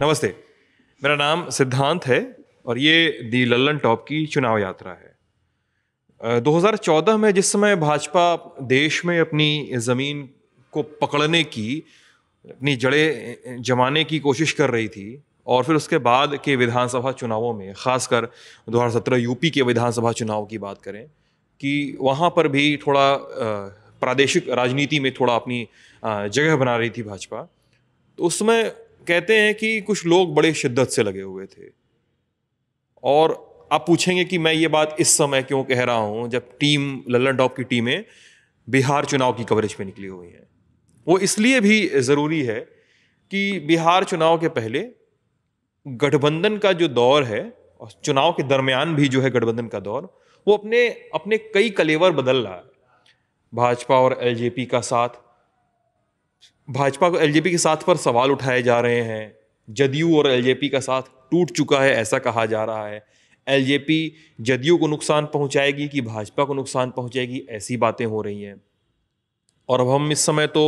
नमस्ते मेरा नाम सिद्धांत है और ये दी लल्लन टॉप की चुनाव यात्रा है 2014 में जिस समय भाजपा देश में अपनी ज़मीन को पकड़ने की अपनी जड़ें जमाने की कोशिश कर रही थी और फिर उसके बाद के विधानसभा चुनावों में खासकर 2017 यूपी के विधानसभा चुनाव की बात करें कि वहाँ पर भी थोड़ा प्रादेशिक राजनीति में थोड़ा अपनी जगह बना रही थी भाजपा तो उसमें कहते हैं कि कुछ लोग बड़े शिद्दत से लगे हुए थे और आप पूछेंगे कि मैं ये बात इस समय क्यों कह रहा हूँ जब टीम लल्लन टॉप की टीमें बिहार चुनाव की कवरेज में निकली हुई हैं वो इसलिए भी ज़रूरी है कि बिहार चुनाव के पहले गठबंधन का जो दौर है और चुनाव के दरमियान भी जो है गठबंधन का दौर वो अपने अपने कई कलेवर बदल रहा है भाजपा और एलजेपी का साथ भाजपा को एलजेपी के साथ पर सवाल उठाए जा रहे हैं जदयू और एलजेपी का साथ टूट चुका है ऐसा कहा जा रहा है एलजेपी जदयू को नुकसान पहुंचाएगी कि भाजपा को नुकसान पहुंचाएगी ऐसी बातें हो रही हैं और अब हम इस समय तो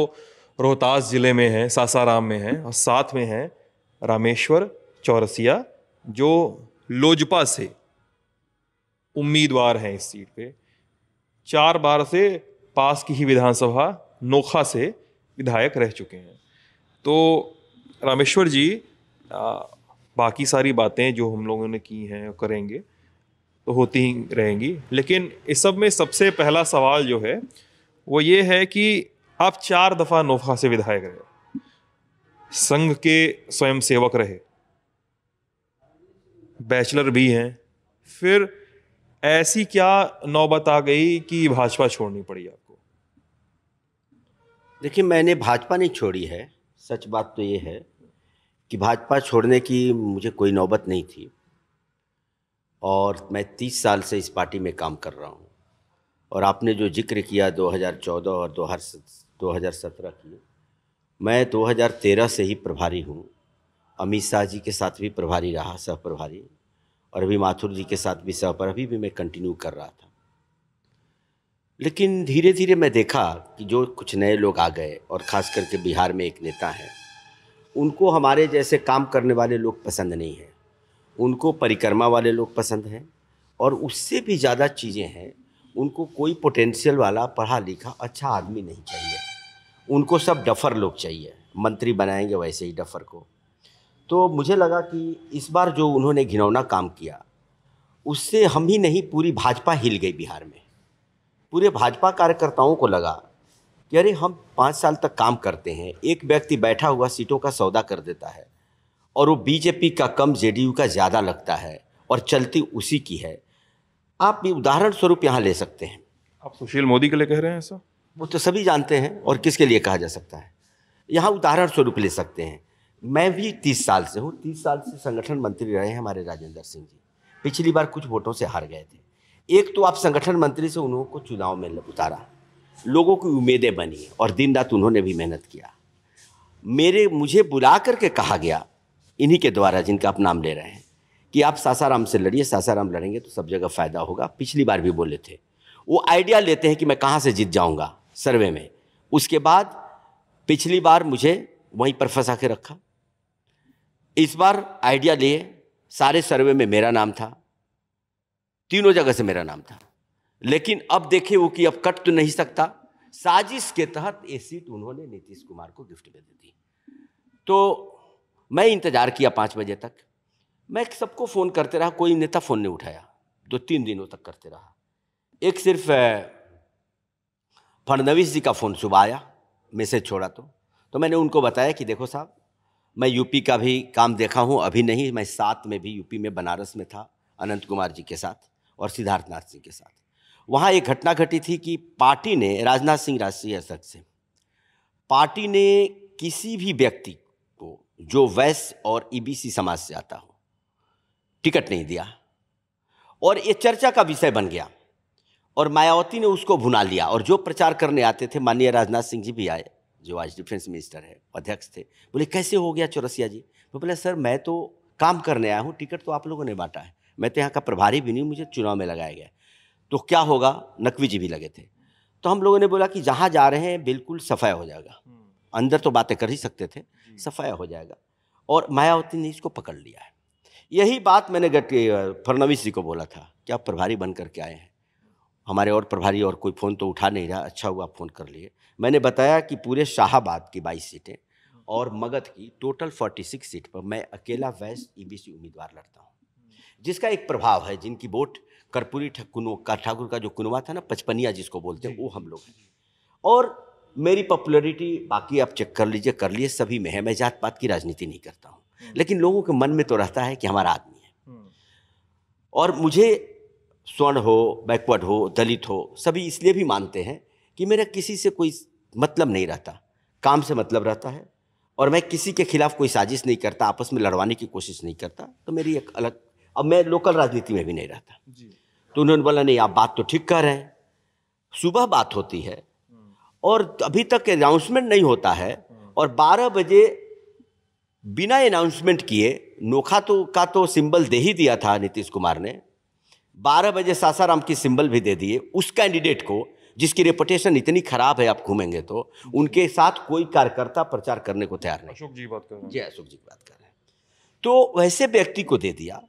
रोहतास ज़िले में हैं सासाराम में हैं और साथ में हैं रामेश्वर चौरसिया जो लोजपा से उम्मीदवार हैं इस सीट पे चार बार से पास की ही विधानसभा नोखा से विधायक रह चुके हैं तो रामेश्वर जी आ, बाकी सारी बातें जो हम लोगों ने की हैं करेंगे तो होती ही रहेंगी लेकिन इस सब में सबसे पहला सवाल जो है वो ये है कि आप चार दफ़ा नोफा से विधायक रहे संघ के स्वयं सेवक रहे बैचलर भी हैं फिर ऐसी क्या नौबत आ गई कि भाजपा छोड़नी पड़ी आपको देखिए मैंने भाजपा नहीं छोड़ी है सच बात तो ये है कि भाजपा छोड़ने की मुझे कोई नौबत नहीं थी और मैं तीस साल से इस पार्टी में काम कर रहा हूँ और आपने जो जिक्र किया 2014 और 2017 की मैं 2013 से ही प्रभारी हूँ अमित शाह जी के साथ भी प्रभारी रहा सह प्रभारी और अभी माथुर जी के साथ भी सह पर अभी भी मैं कंटिन्यू कर रहा था लेकिन धीरे धीरे मैं देखा कि जो कुछ नए लोग आ गए और ख़ास करके बिहार में एक नेता है उनको हमारे जैसे काम करने वाले लोग पसंद नहीं हैं उनको परिक्रमा वाले लोग पसंद हैं और उससे भी ज़्यादा चीज़ें हैं उनको कोई पोटेंशियल वाला पढ़ा लिखा अच्छा आदमी नहीं चाहिए उनको सब डफर लोग चाहिए मंत्री बनाएंगे वैसे ही डफर को तो मुझे लगा कि इस बार जो उन्होंने घिनौना काम किया उससे हम ही नहीं पूरी भाजपा हिल गई बिहार में पूरे भाजपा कार्यकर्ताओं को लगा कि अरे हम पाँच साल तक काम करते हैं एक व्यक्ति बैठा हुआ सीटों का सौदा कर देता है और वो बीजेपी का कम जेडीयू का ज़्यादा लगता है और चलती उसी की है आप भी उदाहरण स्वरूप यहाँ ले सकते हैं आप सुशील मोदी के लिए कह रहे हैं ऐसा वो तो सभी जानते हैं और किसके लिए कहा जा सकता है यहाँ उदाहरण स्वरूप ले सकते हैं मैं भी तीस साल से हूँ तीस साल से संगठन मंत्री रहे हैं हमारे राजेंद्र सिंह जी पिछली बार कुछ वोटों से हार गए थे एक तो आप संगठन मंत्री से उन्होंने को चुनाव में उतारा लोगों की उम्मीदें बनी और दिन रात उन्होंने भी मेहनत किया मेरे मुझे बुला करके कहा गया इन्हीं के द्वारा जिनका आप नाम ले रहे हैं कि आप सासाराम से लड़िए सासाराम लड़ेंगे तो सब जगह फ़ायदा होगा पिछली बार भी बोले थे वो आइडिया लेते हैं कि मैं कहाँ से जीत जाऊँगा सर्वे में उसके बाद पिछली बार मुझे वहीं पर फंसा के रखा इस बार आइडिया लिए सारे सर्वे में मेरा नाम था तीनों जगह से मेरा नाम था लेकिन अब देखे वो कि अब कट तो नहीं सकता साजिश के तहत ये सीट उन्होंने नीतीश कुमार को गिफ्ट में दे दी तो मैं इंतज़ार किया पाँच बजे तक मैं सबको फ़ोन करते रहा कोई नेता फ़ोन नहीं उठाया दो तीन दिनों तक करते रहा एक सिर्फ फडनवीस जी का फ़ोन सुबह आया मैसेज छोड़ा तो तो मैंने उनको बताया कि देखो साहब मैं यूपी का भी काम देखा हूँ अभी नहीं मैं साथ में भी यूपी में बनारस में था अनंत कुमार जी के साथ और सिद्धार्थनाथ सिंह के साथ वहाँ एक घटना घटी थी कि पार्टी ने राजनाथ सिंह राष्ट्रीय अध्यक्ष से पार्टी ने किसी भी व्यक्ति को जो वैश्य और ईबीसी समाज से आता हो टिकट नहीं दिया और ये चर्चा का विषय बन गया और मायावती ने उसको भुना लिया और जो प्रचार करने आते थे माननीय राजनाथ सिंह जी भी आए जो आज डिफेंस मिनिस्टर है अध्यक्ष थे बोले कैसे हो गया चौरसिया जी मैं तो बोले सर मैं तो काम करने आया हूँ टिकट तो आप लोगों ने बांटा है मैं तो यहाँ का प्रभारी भी नहीं मुझे चुनाव में लगाया गया तो क्या होगा नकवी जी भी लगे थे तो हम लोगों ने बोला कि जहाँ जा रहे हैं बिल्कुल सफाया हो जाएगा हम्म। अंदर तो बातें कर ही सकते थे सफाया हो जाएगा और मायावती ने इसको पकड़ लिया है यही बात मैंने गट फडनवीस जी को बोला था कि आप प्रभारी बन करके आए हैं हमारे और प्रभारी और कोई फ़ोन तो उठा नहीं रहा अच्छा हुआ फ़ोन कर लिए मैंने बताया कि पूरे शाहबाद की बाईस सीटें और मगध की टोटल सिक्स सीट पर मैं अकेला वैस ई e उम्मीदवार लड़ता हूँ जिसका एक प्रभाव है जिनकी वोट कर्पूरी का ठाकुर का जो कुनवा था ना पचपनिया जिसको बोलते हैं वो हम लोग हैं और मेरी पॉपुलरिटी बाकी आप चेक कर लीजिए कर लिए सभी में है मैं जात पात की राजनीति नहीं करता हूँ हम्म। लेकिन लोगों के मन में तो रहता है कि हमारा आदमी है हम्म। और मुझे स्वर्ण हो बैकवर्ड हो दलित हो सभी इसलिए भी मानते हैं कि मेरा किसी से कोई मतलब नहीं रहता काम से मतलब रहता है और मैं किसी के खिलाफ कोई साजिश नहीं करता आपस में लड़वाने की कोशिश नहीं करता तो मेरी एक अलग अब मैं लोकल राजनीति में भी नहीं रहता तो उन्होंने बोला नहीं आप बात तो ठीक कह रहे हैं सुबह बात होती है हम्म। और अभी तक अनाउंसमेंट नहीं होता है हम्म। और 12 बजे बिना अनाउंसमेंट किए नोखा तो का तो सिंबल दे ही दिया था नीतीश कुमार ने 12 बजे सासाराम की सिंबल भी दे दिए उस कैंडिडेट को जिसकी रेपुटेशन इतनी खराब है आप घूमेंगे तो उनके साथ कोई कार्यकर्ता प्रचार करने को तैयार नहीं अशोक जी बात कर रहे हैं जी अशोक जी बात कर रहे हैं तो वैसे व्यक्ति को दे दिया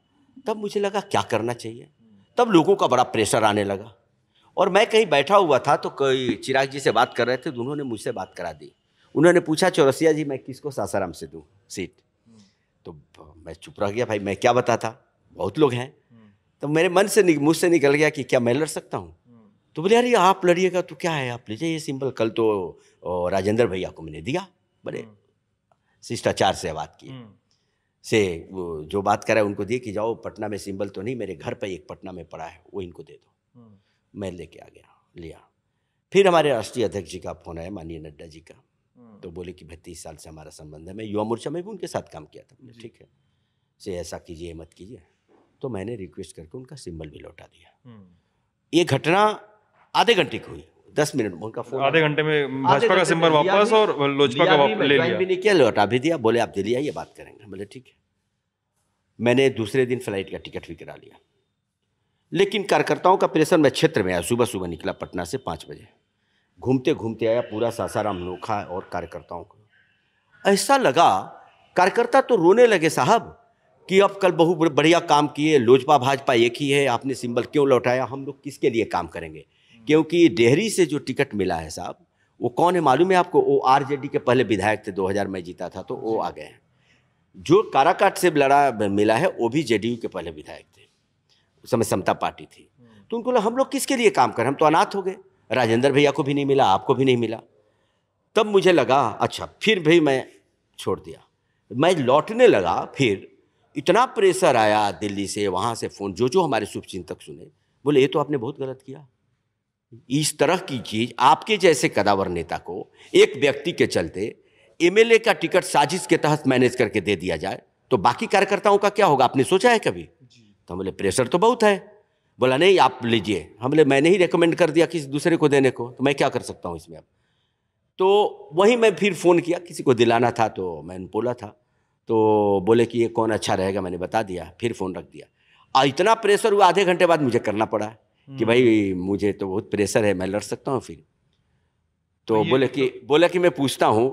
तब मुझे लगा क्या करना चाहिए तब लोगों का बड़ा प्रेशर आने लगा और मैं कहीं बैठा हुआ था तो कोई चिराग जी से बात कर रहे थे तो उन्होंने मुझसे बात करा दी उन्होंने पूछा चौरसिया जी मैं किसको सासाराम से दूँ सीट तो मैं चुप रह गया भाई मैं क्या बताता बहुत लोग हैं तो मेरे मन से मुझसे निकल गया कि क्या मैं लड़ सकता हूँ तो बोले अरे आप लड़िएगा तो क्या है आप लीजिए ये सिंपल कल तो राजेंद्र भैया को मैंने दिया बड़े हम्म। शिष्टाचार से बात की हम्म। से वो जो बात करा उनको दिए कि जाओ पटना में सिंबल तो नहीं मेरे घर पर एक पटना में पड़ा है वो इनको दे दो हम्म। मैं लेके आ गया लिया फिर हमारे राष्ट्रीय अध्यक्ष जी का फोन आया माननीय नड्डा जी का हम्म। तो बोले कि भाई तीस साल से हमारा संबंध है मैं युवा मोर्चा में भी उनके साथ काम किया था ठीक है से ऐसा कीजिए मत कीजिए तो मैंने रिक्वेस्ट करके उनका सिंबल भी लौटा दिया हम्म। ये घटना आधे घंटे की हुई दस मिनट में उनका फोन आधे घंटे में भाजपा का सिंबल वापस और लोजपा का ले लिया भी नहीं किया लौटा भी दिया बोले आप दिल्ली आइए बात करेंगे बोले ठीक है मैंने दूसरे दिन फ्लाइट का टिकट भी करा लिया लेकिन कार्यकर्ताओं का प्रेशर मैं क्षेत्र में आया सुबह सुबह निकला पटना से पाँच बजे घूमते घूमते आया पूरा सासाराम नोखा और कार्यकर्ताओं को ऐसा लगा कार्यकर्ता तो रोने लगे साहब कि अब कल बहुत बढ़िया काम किए लोजपा भाजपा एक ही है आपने सिंबल क्यों लौटाया हम लोग किसके लिए काम करेंगे क्योंकि डेहरी से जो टिकट मिला है साहब वो कौन है मालूम है आपको वो आर जे डी के पहले विधायक थे 2000 में जीता था तो वो आ गए हैं जो काराकाट से लड़ा मिला है वो भी जे के पहले विधायक थे उस समय समता पार्टी थी हम्म। तो उनको हम लोग किसके लिए काम करें हम तो अनाथ हो गए राजेंद्र भैया को भी नहीं मिला आपको भी नहीं मिला तब मुझे लगा अच्छा फिर भी मैं छोड़ दिया मैं लौटने लगा फिर इतना प्रेशर आया दिल्ली से वहाँ से फ़ोन जो जो हमारे शुभचिंतक सुने बोले ये तो आपने बहुत गलत किया इस तरह की चीज आपके जैसे कदावर नेता को एक व्यक्ति के चलते एमएलए का टिकट साजिश के तहत मैनेज करके दे दिया जाए तो बाकी कार्यकर्ताओं का क्या होगा आपने सोचा है कभी तो बोले प्रेशर तो बहुत है बोला नहीं आप लीजिए हम बोले मैंने ही रिकमेंड कर दिया किसी दूसरे को देने को तो मैं क्या कर सकता हूँ इसमें अब तो वहीं मैं फिर फ़ोन किया किसी को दिलाना था तो मैंने बोला था तो बोले कि ये कौन अच्छा रहेगा मैंने बता दिया फिर फ़ोन रख दिया और इतना प्रेशर हुआ आधे घंटे बाद मुझे करना पड़ा कि हम्म। भाई मुझे तो बहुत प्रेशर है मैं लड़ सकता हूँ फिर तो बोले तो कि बोला कि मैं पूछता हूँ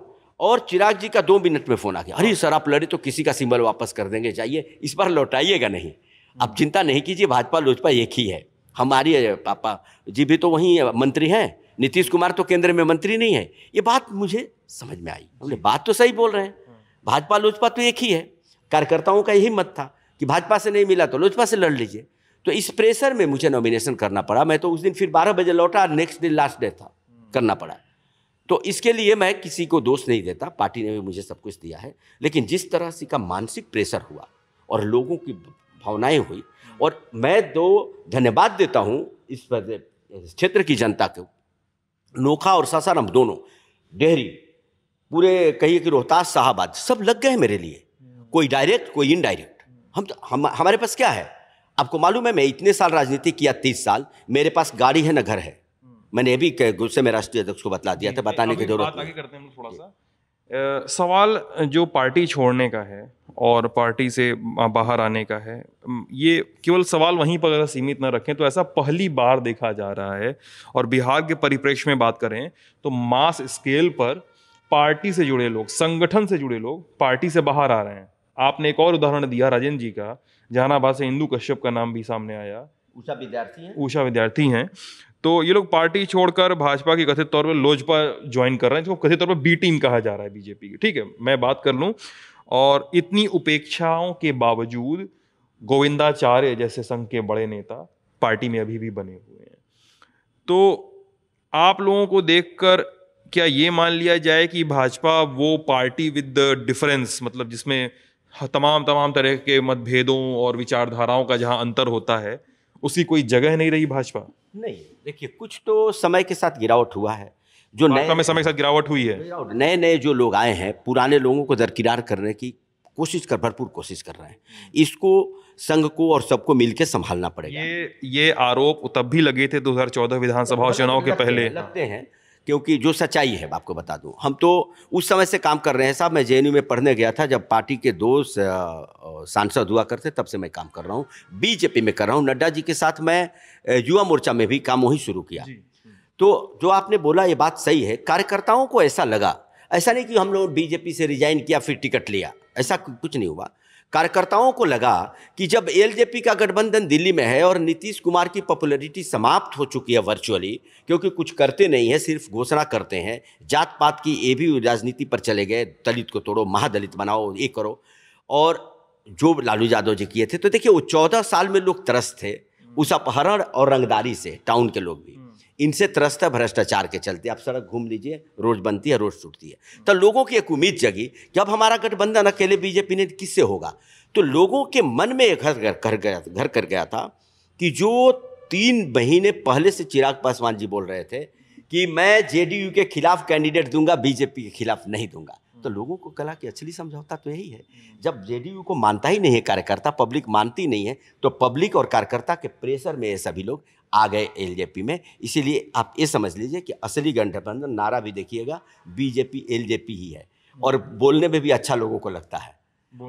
और चिराग जी का दो मिनट में फ़ोन आ गया अरे सर आप लड़े तो किसी का सिंबल वापस कर देंगे चाहिए इस बार लौटाइएगा नहीं हम्म। आप चिंता नहीं कीजिए भाजपा लोजपा एक ही है हमारी पापा जी भी तो वहीं मंत्री हैं नीतीश कुमार तो केंद्र में मंत्री नहीं है ये बात मुझे समझ में आई हमने बात तो सही बोल रहे हैं हम्म। भाजपा लोजपा तो एक ही है कार्यकर्ताओं का यही मत था कि भाजपा से नहीं मिला तो लोजपा से लड़ लीजिए तो इस प्रेशर में मुझे नॉमिनेशन करना पड़ा मैं तो उस दिन फिर बारह बजे लौटा नेक्स्ट दिन लास्ट डे था करना पड़ा तो इसके लिए मैं किसी को दोष नहीं देता पार्टी ने भी मुझे सब कुछ दिया है लेकिन जिस तरह से का मानसिक प्रेशर हुआ और लोगों की भावनाएं हुई और मैं दो धन्यवाद देता हूँ इस क्षेत्र की जनता को नोखा और सासाराम दोनों डेहरी पूरे कहिए कि रोहतास शाहबाद सब लग गए मेरे लिए कोई डायरेक्ट कोई इनडायरेक्ट हम, तो हम हमारे पास क्या है आपको मालूम है मैं इतने साल राजनीति किया तीस साल मेरे पास गाड़ी है ना घर है मैंने भी गुस्से में राष्ट्रीय अध्यक्ष को बता दिया था बताने की जरूरत थोड़ा सा सवाल जो पार्टी छोड़ने का है और पार्टी से बाहर आने का है ये केवल सवाल वहीं पर अगर सीमित न रखें तो ऐसा पहली बार देखा जा रहा है और बिहार के परिप्रेक्ष्य में बात करें तो मास स्केल पर पार्टी से जुड़े लोग संगठन से जुड़े लोग पार्टी से बाहर आ रहे हैं आपने एक और उदाहरण दिया राजेंद्र जी का जहानाबाद से हिंदू कश्यप का नाम भी सामने आया ऊषा विद्यार्थी हैं ऊषा विद्यार्थी हैं तो ये लोग पार्टी छोड़कर भाजपा की कथित तौर पर लोजपा ज्वाइन कर रहे हैं जिसको कथित तौर पर बी टीम कहा जा रहा है बीजेपी की ठीक है मैं बात कर लूँ और इतनी उपेक्षाओं के बावजूद गोविंदाचार्य जैसे संघ के बड़े नेता पार्टी में अभी भी बने हुए हैं तो आप लोगों को देखकर क्या ये मान लिया जाए कि भाजपा वो पार्टी विद डिफरेंस मतलब जिसमें हाँ, तमाम तमाम तरह के मतभेदों और विचारधाराओं का जहाँ अंतर होता है उसी कोई जगह नहीं रही भाजपा नहीं देखिए कुछ तो समय के साथ गिरावट हुआ है जो नए समय के साथ गिरावट हुई है नए नए जो लोग आए हैं पुराने लोगों को दरकिनार करने की कोशिश कर भरपूर कोशिश कर रहे हैं इसको संघ को और सबको मिलकर संभालना पड़ेगा ये ये आरोप तब भी लगे थे 2014 विधानसभा चुनाव के पहले लगते हैं क्योंकि जो सच्चाई है आपको बता दूँ हम तो उस समय से काम कर रहे हैं साहब मैं जे में पढ़ने गया था जब पार्टी के दोस्त सांसद हुआ करते तब से मैं काम कर रहा हूँ बीजेपी में कर रहा हूँ नड्डा जी के साथ मैं युवा मोर्चा में भी काम वहीं शुरू किया तो जो आपने बोला ये बात सही है कार्यकर्ताओं को ऐसा लगा ऐसा नहीं कि हम लोग बीजेपी से रिजाइन किया फिर टिकट लिया ऐसा कुछ नहीं हुआ कार्यकर्ताओं को लगा कि जब एलजेपी का गठबंधन दिल्ली में है और नीतीश कुमार की पॉपुलैरिटी समाप्त हो चुकी है वर्चुअली क्योंकि कुछ करते नहीं है सिर्फ घोषणा करते हैं जात पात की ये भी राजनीति पर चले गए दलित को तोड़ो महादलित बनाओ ये करो और जो लालू यादव जी किए थे तो देखिए वो चौदह साल में लोग त्रस्त थे उस अपहरण और रंगदारी से टाउन के लोग भी इनसे त्रस्त है भ्रष्टाचार के चलते आप सड़क घूम लीजिए रोज बनती है रोज टूटती है तो लोगों की एक उम्मीद जगी कि अब हमारा गठबंधन अकेले बीजेपी ने किससे होगा तो लोगों के मन में घर कर गया घर कर गया था कि जो तीन महीने पहले से चिराग पासवान जी बोल रहे थे कि मैं जेडीयू के खिलाफ कैंडिडेट दूंगा बीजेपी के खिलाफ नहीं दूंगा तो लोगों को कला की असली समझौता तो यही है जब जेडीयू को मानता ही नहीं है कार्यकर्ता पब्लिक मानती नहीं है तो पब्लिक और कार्यकर्ता के प्रेशर में ये सभी लोग आ गए एलजेपी में इसीलिए आप ये समझ लीजिए कि असली गठबंधन नारा भी देखिएगा बीजेपी एलजेपी ही है और बोलने में भी अच्छा लोगों को लगता है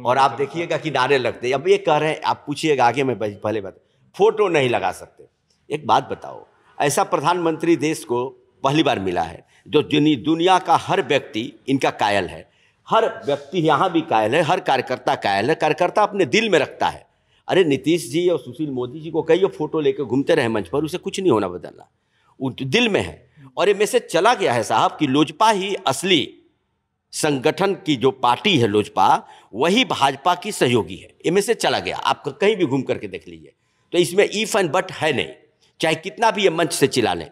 और आप अच्छा देखिएगा कि नारे लगते अब ये कह रहे हैं आप पूछिएगा आगे मैं पहले बात फोटो नहीं लगा सकते एक बात बताओ ऐसा प्रधानमंत्री देश को पहली बार मिला है जो दुनिया का हर व्यक्ति इनका कायल है हर व्यक्ति यहाँ भी कायल है हर कार्यकर्ता कायल है कार्यकर्ता अपने दिल में रखता है अरे नीतीश जी और सुशील मोदी जी को कई फोटो लेकर घूमते रहे मंच पर उसे कुछ नहीं होना बदलना तो दिल में है और ये मैसेज चला गया है साहब कि लोजपा ही असली संगठन की जो पार्टी है लोजपा वही भाजपा की सहयोगी है ये मैसेज चला गया आप कहीं भी घूम करके देख लीजिए तो इसमें ईफ एंड बट है नहीं चाहे कितना भी ये मंच से चिल्ला लें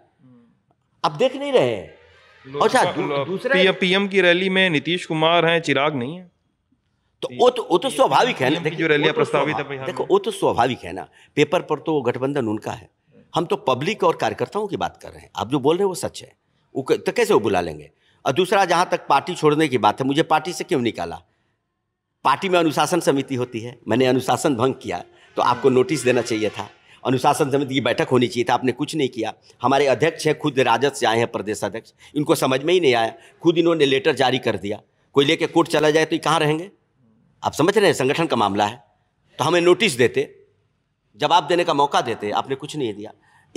आप देख नहीं रहे हैं अच्छा दूसरे पीएम की रैली में नीतीश कुमार हैं चिराग नहीं है तो वो तो वो तो स्वाभाविक है ना देखिए रैलियां तो प्रस्तावित है देखो वो तो स्वाभाविक है ना पेपर पर तो गठबंधन उनका है हम तो पब्लिक और कार्यकर्ताओं की बात कर रहे हैं आप जो बोल रहे हैं वो सच है वो तो कैसे वो बुला लेंगे और दूसरा जहाँ तक पार्टी छोड़ने की बात है मुझे पार्टी से क्यों निकाला पार्टी में अनुशासन समिति होती है मैंने अनुशासन भंग किया तो आपको नोटिस देना चाहिए था अनुशासन समिति की बैठक होनी चाहिए था आपने कुछ नहीं किया हमारे अध्यक्ष हैं खुद राजद से आए हैं प्रदेश अध्यक्ष इनको समझ में ही नहीं आया खुद इन्होंने लेटर जारी कर दिया कोई लेके कोर्ट चला जाए तो ये कहाँ रहेंगे आप समझ रहे हैं संगठन का मामला है तो हमें नोटिस देते जवाब देने का मौका देते आपने कुछ नहीं दिया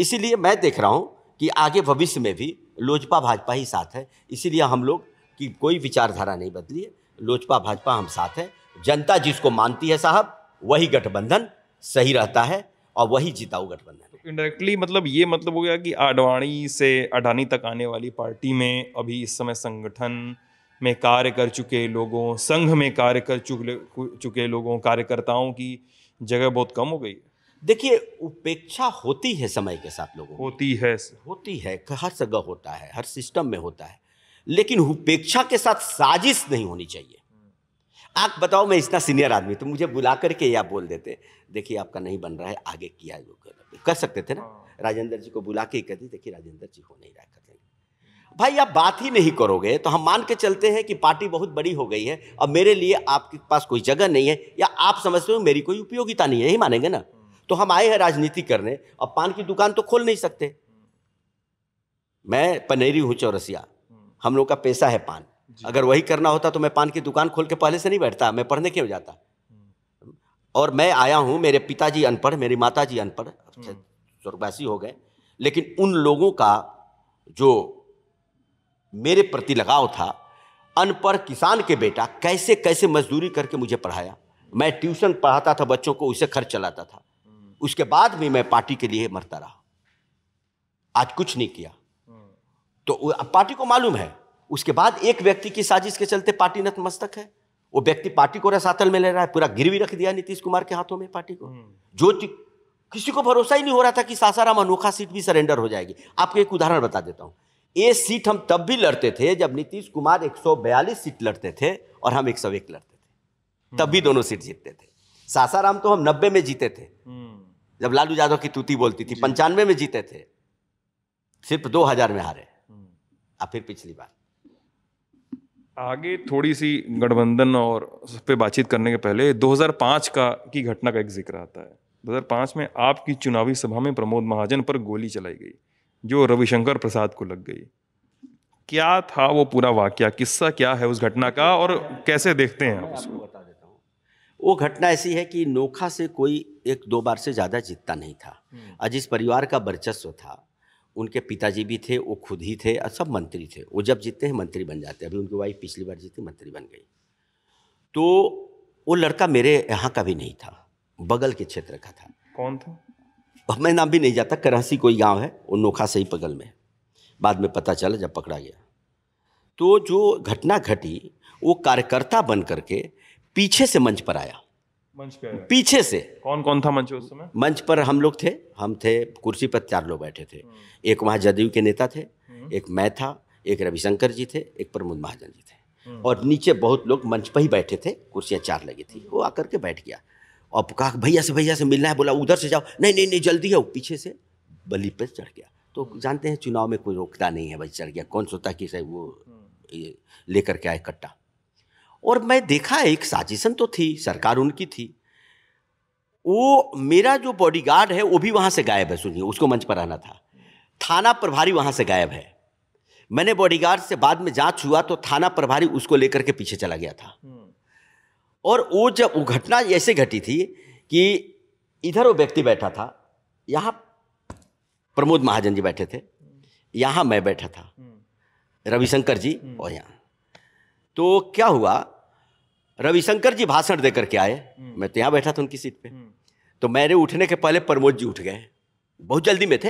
इसीलिए मैं देख रहा हूँ कि आगे भविष्य में भी लोजपा भाजपा ही साथ है इसीलिए हम लोग की कोई विचारधारा नहीं बदली है लोजपा भाजपा हम साथ हैं जनता जिसको मानती है साहब वही गठबंधन सही रहता है और वही जीताऊ गठबंधन इनडायरेक्टली मतलब ये मतलब हो गया कि आडवाणी से अडानी तक आने वाली पार्टी में अभी इस समय संगठन में कार्य कर चुके लोगों संघ में कार्य कर चुके लोगों कार्यकर्ताओं की जगह बहुत कम हो गई देखिए उपेक्षा होती है समय के साथ लोगों होती है होती है हर जगह होता है हर सिस्टम में होता है लेकिन उपेक्षा के साथ साजिश नहीं होनी चाहिए आप बताओ मैं इतना सीनियर आदमी तो मुझे बुला करके या बोल देते देखिए आपका नहीं बन रहा है आगे किया जो कर सकते थे ना हाँ। राजेंद्र जी को बुला के कहते देखिए राजेंद्र जी हो नहीं रहा भाई आप बात ही नहीं करोगे तो हम मान के चलते हैं कि पार्टी बहुत बड़ी हो गई है और मेरे लिए आपके पास कोई जगह नहीं है या आप समझते हो मेरी कोई उपयोगिता नहीं है यही मानेंगे ना तो हम आए हैं राजनीति करने और पान की दुकान तो खोल नहीं सकते मैं पनेरी हूँ चौरसिया हम लोग का पैसा है पान अगर वही करना होता तो मैं पान की दुकान खोल के पहले से नहीं बैठता मैं पढ़ने क्यों जाता और मैं आया हूँ मेरे पिताजी अनपढ़ मेरी माता जी अनपढ़ हम्म। स्वर्गवासी हो गए लेकिन उन लोगों का जो मेरे प्रति लगाव था अनपढ़ किसान के बेटा कैसे कैसे मजदूरी करके मुझे पढ़ाया मैं ट्यूशन पढ़ाता था बच्चों को उसे खर्च चलाता था उसके बाद भी मैं पार्टी के लिए मरता रहा आज कुछ नहीं किया तो पार्टी को मालूम है उसके बाद एक व्यक्ति की साजिश के चलते पार्टी नतमस्तक है वो व्यक्ति पार्टी को रसातल में ले रहा है पूरा गिरवी रख दिया नीतीश कुमार के हाथों में पार्टी को हम्म। जो किसी को भरोसा ही नहीं हो रहा था कि सासाराम अनोखा सीट भी सरेंडर हो जाएगी आपको एक उदाहरण बता देता हूं ये सीट हम तब भी लड़ते थे जब नीतीश कुमार 142 सीट लड़ते थे और हम 101 लड़ते थे तब भी हम्म। दोनों सीट जीतते थे सासाराम तो हम 90 में जीते थे हम्म। जब लालू यादव की तूती बोलती थी पंचानवे में जीते थे सिर्फ 2000 में हारे और हम्म। फिर पिछली बार आगे थोड़ी सी गठबंधन और सब पे बातचीत करने के पहले 2005 का की घटना का एक जिक्र आता है 2005 में आपकी चुनावी सभा में प्रमोद महाजन पर गोली चलाई गई जो रविशंकर प्रसाद को लग गई क्या था वो पूरा वाक्य किस्सा क्या है उस घटना का और कैसे देखते हैं आप उसको बता देता हूँ वो घटना ऐसी है कि नोखा से कोई एक दो बार से ज़्यादा जीतता नहीं था हम्म। और जिस परिवार का वर्चस्व था उनके पिताजी भी थे वो खुद ही थे और सब मंत्री थे वो जब जीतते हैं मंत्री बन जाते हैं अभी उनकी वाइफ पिछली बार जीती मंत्री बन गई तो वो लड़का मेरे यहाँ का भी नहीं था बगल के क्षेत्र का था कौन था अब मैं नाम भी नहीं जाता करहसी कोई गांव है वो नोखा से ही पगल में बाद में पता चला जब पकड़ा गया तो जो घटना घटी वो कार्यकर्ता बन करके पीछे से मंच पर आया मंच पर पीछे से कौन कौन था मंच उस समय मंच पर हम लोग थे हम थे कुर्सी पर चार लोग बैठे थे हम्म। एक वहाँ जदयू के नेता थे हम्म। एक मैं था एक रविशंकर जी थे एक प्रमोद महाजन जी थे हम्म। और नीचे बहुत लोग मंच पर ही बैठे थे कुर्सियाँ चार लगी थी वो आकर के बैठ गया और कहा भैया से भैया से मिलना है बोला उधर से जाओ नहीं नहीं नहीं जल्दी है पीछे से बलि पर चढ़ गया तो जानते हैं चुनाव में कोई रोकता नहीं है भाई चढ़ गया कौन सोता कि सही वो लेकर के आए कट्टा और मैं देखा एक साजिशन तो थी सरकार उनकी थी वो मेरा जो बॉडीगार्ड है वो भी वहाँ से गायब है सुनिए उसको मंच पर आना था थाना प्रभारी वहाँ से गायब है मैंने बॉडीगार्ड से बाद में जांच हुआ तो थाना प्रभारी उसको लेकर के पीछे चला गया था और वो जब वो घटना ऐसे घटी थी कि इधर वो व्यक्ति बैठा था यहाँ प्रमोद महाजन जी बैठे थे यहाँ मैं बैठा था रविशंकर जी हम्म। और यहाँ तो क्या हुआ रविशंकर जी भाषण देकर के आए हम्म। मैं तो यहाँ बैठा था उनकी सीट पे हम्म। तो मेरे उठने के पहले प्रमोद जी उठ गए बहुत जल्दी में थे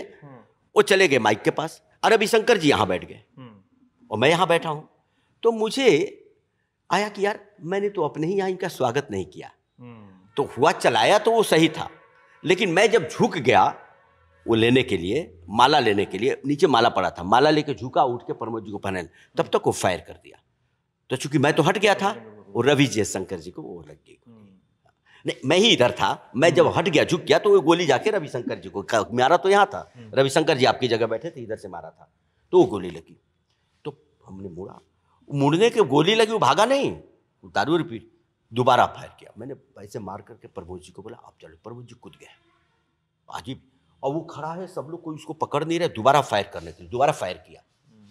वो चले गए माइक के पास और रविशंकर जी यहाँ बैठ गए और मैं यहाँ बैठा हूँ तो मुझे आया कि यार मैंने तो अपने ही यहाँ इनका स्वागत नहीं किया हम्म। तो हुआ चलाया तो वो सही था लेकिन मैं जब झुक गया वो लेने के लिए माला लेने के लिए नीचे माला पड़ा था माला लेके झुका उठ के प्रमोद जी को पहने तब हम्म। तक वो फायर कर दिया तो चूंकि मैं तो हट गया था हम्म। वो रवि जयशंकर जी को वो लग गई नहीं मैं ही इधर था मैं जब हट गया झुक गया तो वो गोली जाके रविशंकर जी को मारा तो यहाँ था रविशंकर जी आपकी जगह बैठे थे इधर से मारा था तो वो गोली लगी तो हमने मुड़ा मुड़ने के गोली लगी वो भागा नहीं उतारू रिपीट दोबारा फायर किया मैंने ऐसे मार करके प्रभु जी को बोला आप चलो प्रभु जी कूद गए अजीब और वो खड़ा है सब लोग कोई उसको पकड़ नहीं रहे दोबारा फायर करने के लिए दोबारा फायर किया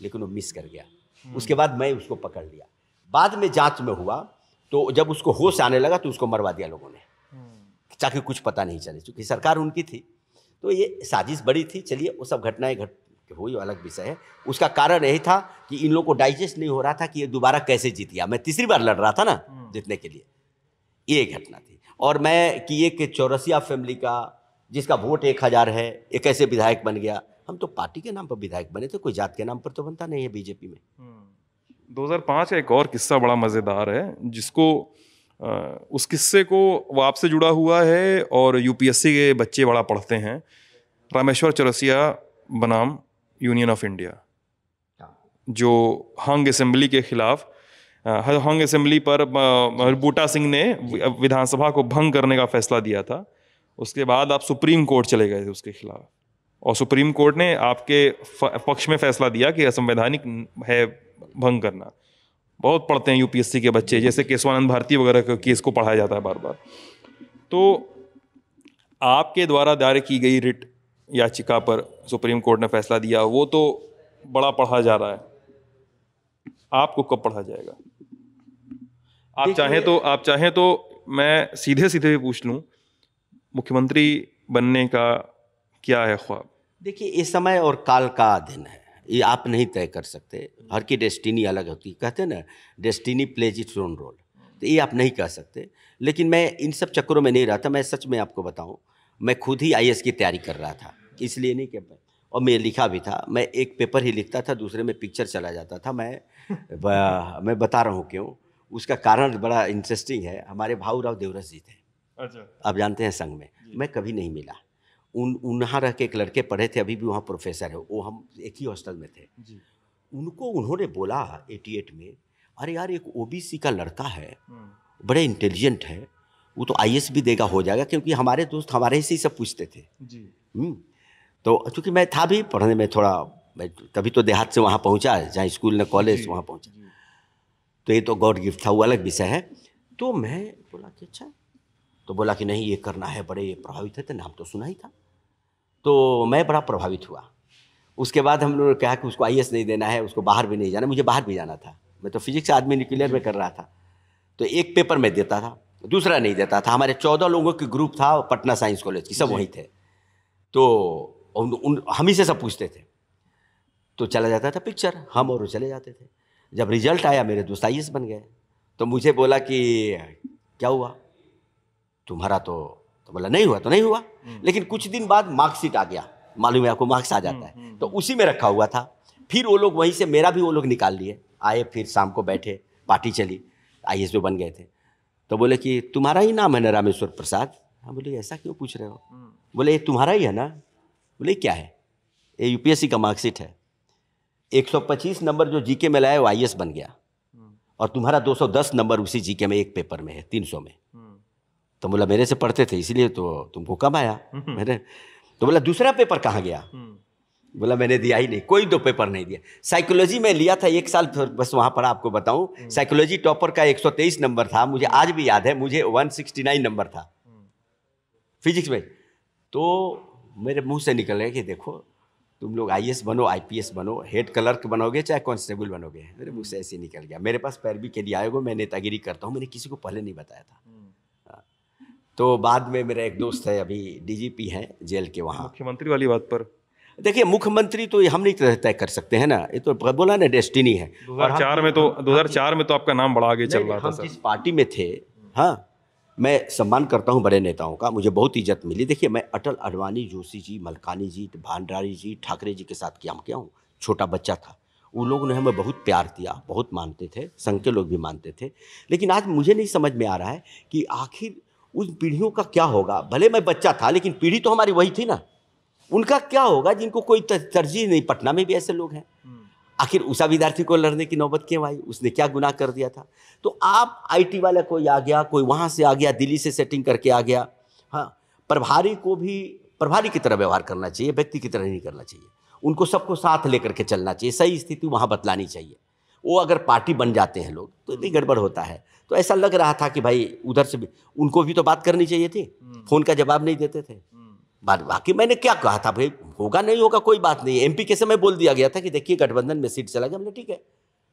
लेकिन वो मिस कर गया हम्म। उसके बाद मैं उसको पकड़ लिया बाद में जांच में हुआ तो जब उसको होश आने लगा तो उसको मरवा दिया लोगों ने ताकि हम्म। कुछ पता नहीं चले चूंकि सरकार उनकी थी तो ये साजिश बड़ी थी चलिए वो सब घटनाएं घट वो ये अलग विषय है उसका कारण यही था कि इन लोगों को डाइजेस्ट नहीं हो रहा था कि ये दोबारा कैसे जीत गया मैं तीसरी बार लड़ रहा था ना हम्म। जीतने के लिए ये घटना थी और मैं कि एक चौरसिया फैमिली का जिसका वोट एक हज़ार है एक ऐसे विधायक बन गया हम तो पार्टी के नाम पर विधायक बने थे कोई जात के नाम पर तो बनता नहीं है बीजेपी में 2005 हम्म। एक और किस्सा बड़ा मज़ेदार है जिसको उस किस्से को वो आपसे जुड़ा हुआ है और यूपीएससी के बच्चे बड़ा पढ़ते हैं रामेश्वर चौरसिया बनाम यूनियन ऑफ इंडिया जो हंग असेंबली के खिलाफ हंग हाँ, असेंबली पर हाँ, बूटा सिंह ने विधानसभा को भंग करने का फैसला दिया था उसके बाद आप सुप्रीम कोर्ट चले गए थे उसके खिलाफ और सुप्रीम कोर्ट ने आपके पक्ष में फैसला दिया कि असंवैधानिक है भंग करना बहुत पढ़ते हैं यूपीएससी के बच्चे जैसे केशवानंद भारती वगैरह के केस को पढ़ाया जाता है बार बार तो आपके द्वारा दायर की गई रिट याचिका पर सुप्रीम कोर्ट ने फैसला दिया वो तो बड़ा पढ़ा जा रहा है आपको कब पढ़ा जाएगा आप चाहें तो आप चाहें तो मैं सीधे सीधे भी पूछ लूँ मुख्यमंत्री बनने का क्या है ख्वाब देखिए ये समय और काल का दिन है ये आप नहीं तय कर सकते हर की डेस्टिनी अलग होती है कहते हैं ना destiny plays its own role तो ये आप नहीं कह सकते लेकिन मैं इन सब चक्करों में नहीं रहा था मैं सच में आपको बताऊं मैं खुद ही आई की तैयारी कर रहा था इसलिए नहीं कह पाए और मैं लिखा भी था मैं एक पेपर ही लिखता था दूसरे में पिक्चर चला जाता था मैं मैं बता रहा हूँ क्यों उसका कारण बड़ा इंटरेस्टिंग है हमारे भाऊ राव देवरस जी थे अच्छा आप जानते हैं संघ में मैं कभी नहीं मिला उन उन्हाँ रह के एक लड़के पढ़े थे अभी भी वहाँ प्रोफेसर है वो हम एक ही हॉस्टल में थे उनको उन्होंने बोला एटी एट में अरे यार एक ओ का लड़का है हम्म। बड़े इंटेलिजेंट है वो तो आई भी देगा हो जाएगा क्योंकि हमारे दोस्त हमारे से ही सब पूछते थे जी हम्म। तो चूँकि मैं था भी पढ़ने में थोड़ा मैं तभी तो देहात से वहाँ पहुँचा जहाँ स्कूल न कॉलेज वहाँ पहुँचा तो ये तो गॉड गिफ्ट था वो अलग विषय है तो मैं बोला कि अच्छा तो बोला कि नहीं ये करना है बड़े ये प्रभावित है तो नाम तो सुना ही था तो मैं बड़ा प्रभावित हुआ उसके बाद हम लोगों ने कहा कि उसको आई नहीं देना है उसको बाहर भी नहीं जाना मुझे बाहर भी जाना था मैं तो फिजिक्स आदमी न्यूक्लियर में कर रहा था तो एक पेपर मैं देता था दूसरा नहीं देता था हमारे चौदह लोगों की ग्रुप था पटना साइंस कॉलेज की सब वहीं थे तो और उन, उन हम ही से सब पूछते थे तो चला जाता था पिक्चर हम और चले जाते थे जब रिजल्ट आया मेरे दोस्त आई बन गए तो मुझे बोला कि क्या हुआ तुम्हारा तो तो बोला नहीं हुआ तो नहीं हुआ हम्म। लेकिन कुछ दिन बाद मार्कशीट आ गया मालूम है आपको मार्क्स आ जाता है हम्म, हम्म। तो उसी में रखा हुआ था फिर वो लोग वहीं से मेरा भी वो लोग निकाल लिए आए फिर शाम को बैठे पार्टी चली आई एस बन गए थे तो बोले कि तुम्हारा ही नाम है ना रामेश्वर प्रसाद हाँ बोले ऐसा क्यों पूछ रहे हो बोले ये तुम्हारा ही है ना बोले क्या है ये यूपीएससी का मार्कशीट है 125 नंबर जो जीके में लाया वो आई बन गया हम्म। और तुम्हारा 210 नंबर उसी जीके में एक पेपर में है 300 में हम्म। तो बोला मेरे से पढ़ते थे इसीलिए तो तुमको कम आया मैंने हम्म। तो बोला दूसरा पेपर कहाँ गया बोला मैंने दिया ही नहीं कोई दो पेपर नहीं दिया साइकोलॉजी में लिया था एक साल बस वहाँ पर आपको बताऊँ साइकोलॉजी टॉपर का 123 नंबर था मुझे आज भी याद है मुझे 169 नंबर था फिजिक्स में तो मेरे मुंह से निकल रहे कि देखो तुम लोग आई बनो आई बनो हेड क्लर्क बनोगे चाहे कॉन्स्टेबल बनोगे मेरे मुंह से ऐसे निकल गया मेरे पास पैरवी के लिए आयोग मैं नेतागिरी करता हूँ मैंने किसी को पहले नहीं बताया था हम्म। हाँ। तो बाद में मेरा एक दोस्त है अभी डीजीपी हैं जेल के वहाँ मुख्यमंत्री वाली बात पर देखिए मुख्यमंत्री तो हम नहीं तय कर सकते हैं ना ये तो बोला ना डेस्टिनी है चार तो में तो हाँ, हाँ, चार में तो आपका नाम बड़ा आगे चल रहा था जिस पार्टी में थे हाँ मैं सम्मान करता हूँ बड़े नेताओं का मुझे बहुत इज्जत मिली देखिए मैं अटल अडवाणी जोशी जी मलकानी जी भंडारी जी ठाकरे जी के साथ क्या क्या हूँ छोटा बच्चा था उन लोगों ने हमें बहुत प्यार दिया बहुत मानते थे संघ के लोग भी मानते थे लेकिन आज मुझे नहीं समझ में आ रहा है कि आखिर उन पीढ़ियों का क्या होगा भले मैं बच्चा था लेकिन पीढ़ी तो हमारी वही थी ना उनका क्या होगा जिनको कोई तरजीह नहीं पटना में भी ऐसे लोग हैं आखिर उषा विद्यार्थी को लड़ने की नौबत क्यों आई उसने क्या गुनाह कर दिया था तो आप आईटी वाला कोई आ गया कोई वहाँ से आ गया दिल्ली से सेटिंग करके आ गया हाँ प्रभारी को भी प्रभारी की तरह व्यवहार करना चाहिए व्यक्ति की तरह नहीं करना चाहिए उनको सबको साथ लेकर के चलना चाहिए सही स्थिति वहाँ बतलानी चाहिए वो अगर पार्टी बन जाते हैं लोग तो भी गड़बड़ होता है तो ऐसा लग रहा था कि भाई उधर से भी उनको भी तो बात करनी चाहिए थी हम्म। फ़ोन का जवाब नहीं देते थे बाद बाकी मैंने क्या कहा था भाई होगा नहीं होगा कोई बात नहीं पी के समय बोल दिया गया था कि देखिए गठबंधन में सीट चला गया हमने ठीक है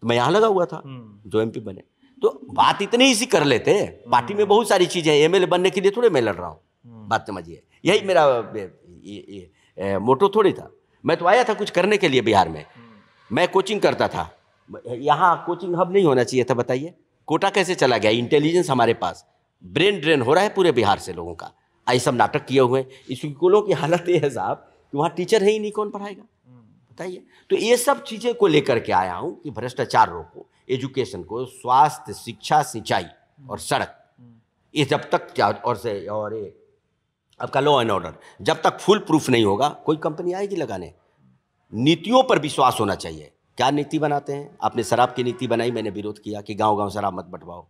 तो मैं यहाँ लगा हुआ था हम्म। जो पी बने तो बात इतनी ही सी कर लेते हैं हम्म। पार्टी में बहुत सारी चीज़ें हैं एमएलए बनने के लिए थोड़े मैं लड़ रहा हूँ हम्म। बात समझिए यही मेरा मोटो थोड़ी था मैं तो आया था कुछ करने के लिए बिहार में मैं कोचिंग करता था यहाँ कोचिंग हब नहीं होना चाहिए था बताइए कोटा कैसे चला गया इंटेलिजेंस हमारे पास ब्रेन ड्रेन हो रहा है पूरे बिहार से लोगों का आई सब नाटक किए हुए हैं स्कूलों की हालत ये है साहब कि वहाँ टीचर है ही नहीं कौन पढ़ाएगा बताइए तो ये सब चीज़ें को लेकर के आया हूँ कि भ्रष्टाचार रोको एजुकेशन को स्वास्थ्य शिक्षा सिंचाई और सड़क ये जब तक क्या और से और ये आपका लॉ एंड ऑर्डर जब तक फुल प्रूफ नहीं होगा कोई कंपनी आएगी लगाने नीतियों पर विश्वास होना चाहिए क्या नीति बनाते हैं आपने शराब की नीति बनाई मैंने विरोध किया कि गांव गांव शराब मत बंटवाओ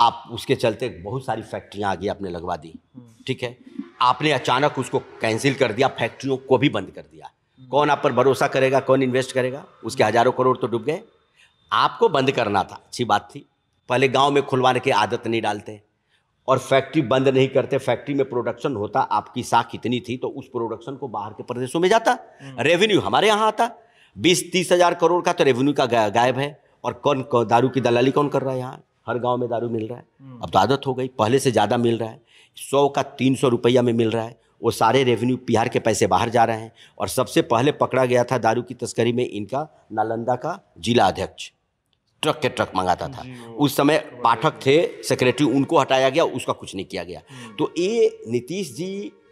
आप उसके चलते बहुत सारी फैक्ट्रियाँ आगे आपने लगवा दी ठीक है आपने अचानक उसको कैंसिल कर दिया फैक्ट्रियों को भी बंद कर दिया कौन आप पर भरोसा करेगा कौन इन्वेस्ट करेगा उसके हजारों करोड़ तो डूब गए आपको बंद करना था अच्छी बात थी पहले गांव में खुलवाने की आदत नहीं डालते और फैक्ट्री बंद नहीं करते फैक्ट्री में प्रोडक्शन होता आपकी साख इतनी थी तो उस प्रोडक्शन को बाहर के प्रदेशों में जाता रेवेन्यू हमारे यहाँ आता बीस तीस हजार करोड़ का तो रेवेन्यू का गायब है और कौन दारू की दलाली कौन कर रहा है यहाँ हर गांव में दारू मिल रहा है हम्म। अब तो आदत हो गई पहले से ज़्यादा मिल रहा है सौ का तीन सौ रुपया में मिल रहा है वो सारे रेवेन्यू बिहार के पैसे बाहर जा रहे हैं और सबसे पहले पकड़ा गया था दारू की तस्करी में इनका नालंदा का जिला अध्यक्ष ट्रक के ट्रक मंगाता था उस समय पाठक थे सेक्रेटरी उनको हटाया गया उसका कुछ नहीं किया गया हम्म। तो ये नीतीश जी